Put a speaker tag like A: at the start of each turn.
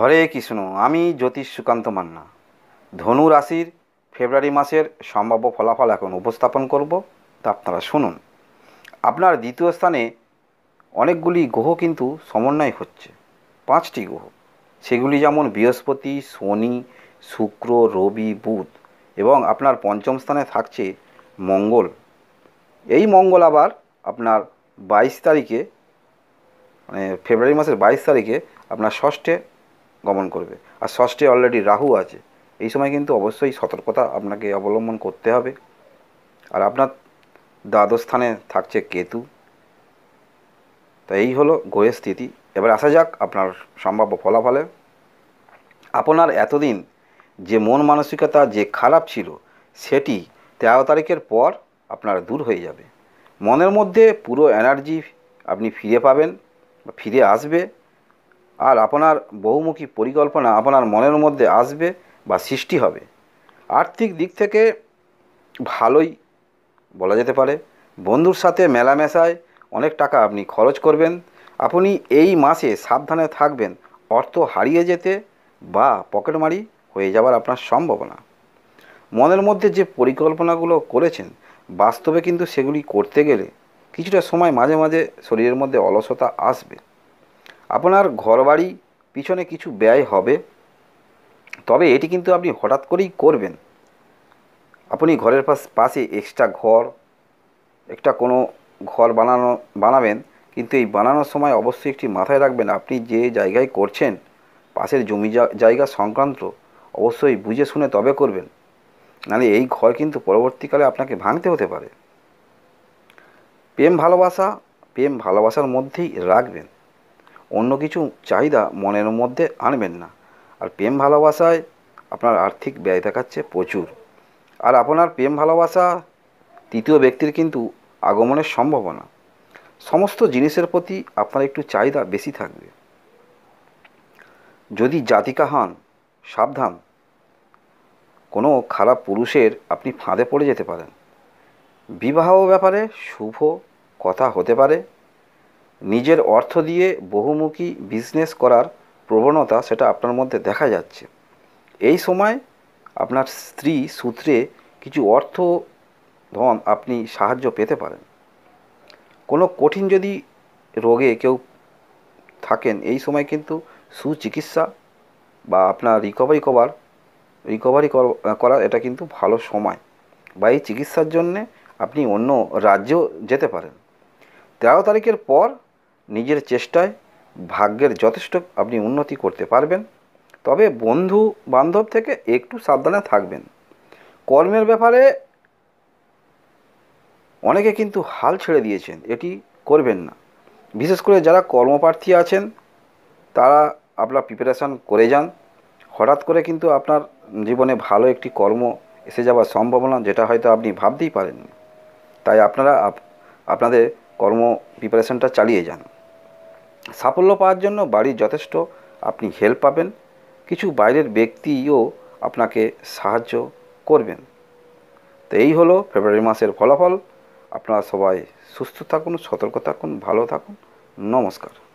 A: হরে কৃষ্ণ আমি জ্যোতিষ সুকান্ত মান্না ধনু রাশির ফেব্রুয়ারি মাসের সম্ভাব্য ফলাফল এখন উপস্থাপন করব তা আপনারা শুনুন আপনার দ্বিতীয় স্থানে অনেকগুলি গ্রহ কিন্তু সমন্বয় হচ্ছে পাঁচটি গ্রহ সেগুলি যেমন বৃহস্পতি শনি শুক্র রবি বুধ এবং আপনার পঞ্চম স্থানে থাকছে মঙ্গল এই মঙ্গল আবার আপনার বাইশ তারিখে মানে ফেব্রুয়ারি মাসের বাইশ তারিখে আপনার ষষ্ঠে গমন করবে আর ষষ্ঠে অলরেডি রাহু আছে এই সময় কিন্তু অবশ্যই সতর্কতা আপনাকে অবলম্বন করতে হবে আর আপনার দ্বাদশ স্থানে থাকছে কেতু তো এই হলো গ্রহের স্থিতি এবার আসা যাক আপনার সম্ভাব্য ফলাফলে আপনার এতদিন যে মন মানসিকতা যে খারাপ ছিল সেটি তেরো তারিখের পর আপনার দূর হয়ে যাবে মনের মধ্যে পুরো এনার্জি আপনি ফিরে পাবেন ফিরে আসবে আর আপনার বহুমুখী পরিকল্পনা আপনার মনের মধ্যে আসবে বা সৃষ্টি হবে আর্থিক দিক থেকে ভালোই বলা যেতে পারে বন্ধুর সাথে মেলামেশায় অনেক টাকা আপনি খরচ করবেন আপনি এই মাসে সাবধানে থাকবেন অর্থ হারিয়ে যেতে বা পকেটমারি হয়ে যাওয়ার আপনার সম্ভাবনা মনের মধ্যে যে পরিকল্পনাগুলো করেছেন বাস্তবে কিন্তু সেগুলি করতে গেলে কিছুটা সময় মাঝে মাঝে শরীরের মধ্যে অলসতা আসবে আপনার ঘরবাড়ি পিছনে কিছু ব্যয় হবে তবে এটি কিন্তু আপনি হঠাৎ করেই করবেন আপনি ঘরের পাশ পাশে এক্সট্রা ঘর একটা কোনো ঘর বানানো বানাবেন কিন্তু এই বানানোর সময় অবশ্যই একটি মাথায় রাখবেন আপনি যে জায়গায় করছেন পাশের জমি জায়গা সংক্রান্ত অবশ্যই বুঝে শুনে তবে করবেন নাহলে এই ঘর কিন্তু পরবর্তীকালে আপনাকে ভাঙতে হতে পারে প্রেম ভালোবাসা প্রেম ভালোবাসার মধ্যেই রাখবেন অন্য কিছু চাহিদা মনের মধ্যে আনবেন না আর প্রেম ভালোবাসায় আপনার আর্থিক ব্যয় দেখাচ্ছে প্রচুর আর আপনার প্রেম ভালোবাসা তৃতীয় ব্যক্তির কিন্তু আগমনের সম্ভাবনা সমস্ত জিনিসের প্রতি আপনার একটু চাহিদা বেশি থাকবে যদি জাতিকা হন সাবধান কোনো খারাপ পুরুষের আপনি ফাঁদে পড়ে যেতে পারেন বিবাহ ব্যাপারে শুভ কথা হতে পারে নিজের অর্থ দিয়ে বহুমুখী বিজনেস করার প্রবণতা সেটা আপনার মধ্যে দেখা যাচ্ছে এই সময় আপনার স্ত্রী সূত্রে কিছু অর্থ ধন আপনি সাহায্য পেতে পারেন কোনো কঠিন যদি রোগে কেউ থাকেন এই সময় কিন্তু সুচিকিৎসা বা আপনার রিকভারি করার রিকভারি করার এটা কিন্তু ভালো সময় বা এই চিকিৎসার জন্যে আপনি অন্য রাজ্যেও যেতে পারেন তেরো তারিখের পর নিজের চেষ্টায় ভাগ্যের যথেষ্ট আপনি উন্নতি করতে পারবেন তবে বন্ধু বান্ধব থেকে একটু সাবধানে থাকবেন কর্মের ব্যাপারে অনেকে কিন্তু হাল ছেড়ে দিয়েছেন এটি করবেন না বিশেষ করে যারা কর্মপ্রার্থী আছেন তারা আপনার প্রিপারেশান করে যান হঠাৎ করে কিন্তু আপনার জীবনে ভালো একটি কর্ম এসে যাওয়ার সম্ভাবনা যেটা হয়তো আপনি ভাবতেই পারেননি তাই আপনারা আপনাদের কর্ম প্রিপারেশানটা চালিয়ে যান সাফল্য পাওয়ার জন্য বাড়ির যথেষ্ট আপনি হেল্প পাবেন কিছু বাইরের ব্যক্তিও আপনাকে সাহায্য করবেন তো এই হলো ফেব্রুয়ারি মাসের ফলাফল আপনারা সবাই সুস্থ থাকুন সতর্ক থাকুন ভালো থাকুন নমস্কার